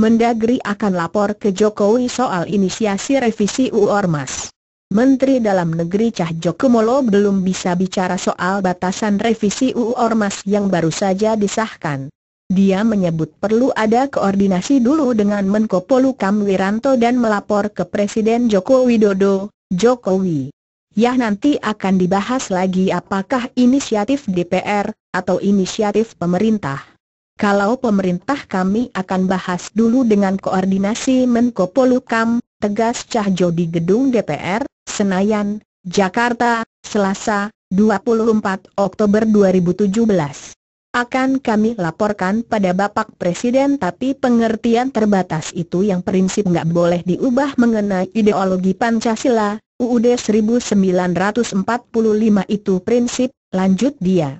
Mendagri akan lapor ke Jokowi soal inisiasi revisi UU Ormas. Menteri Dalam Negeri Cah Jokumolo belum bisa bicara soal batasan revisi UU Ormas yang baru saja disahkan. Dia menyebut perlu ada koordinasi dulu dengan Menko Polukam Wiranto dan melapor ke Presiden Joko Widodo, Jokowi. Ya nanti akan dibahas lagi apakah inisiatif DPR atau inisiatif pemerintah kalau pemerintah kami akan bahas dulu dengan koordinasi Menko Polukam, tegas Cahjo di gedung DPR, Senayan, Jakarta, Selasa, 24 Oktober 2017. Akan kami laporkan pada Bapak Presiden tapi pengertian terbatas itu yang prinsip nggak boleh diubah mengenai ideologi Pancasila, UUD 1945 itu prinsip, lanjut dia.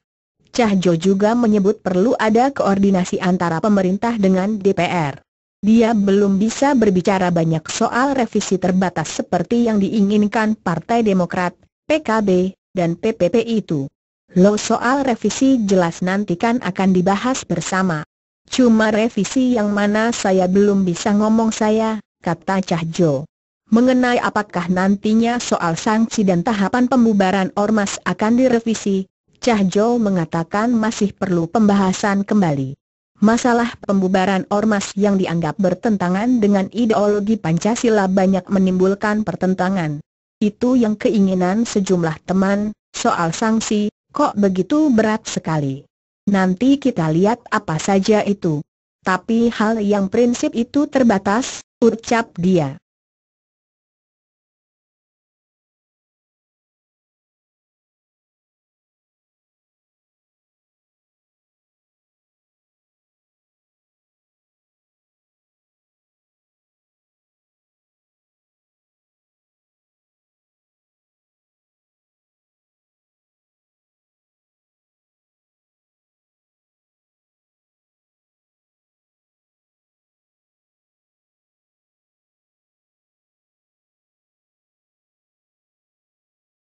Cah Jo juga menyebut perlu ada koordinasi antara pemerintah dengan DPR. Dia belum bisa berbicara banyak soal revisi terbatas seperti yang diinginkan Partai Demokrat, PKB, dan PPP itu. Lo soal revisi jelas nantikan akan dibahas bersama. Cuma revisi yang mana saya belum bisa ngomong saya, kata Cah Jo. Mengenai apakah nantinya soal sanksi dan tahapan pembubaran ormas akan direvisi, Cah Jo mengatakan masih perlu pembahasan kembali. Masalah pembubaran ormas yang dianggap bertentangan dengan ideologi Pancasila banyak menimbulkan pertentangan. Itu yang keinginan sejumlah teman, soal sanksi, kok begitu berat sekali. Nanti kita lihat apa saja itu. Tapi hal yang prinsip itu terbatas, ucap dia.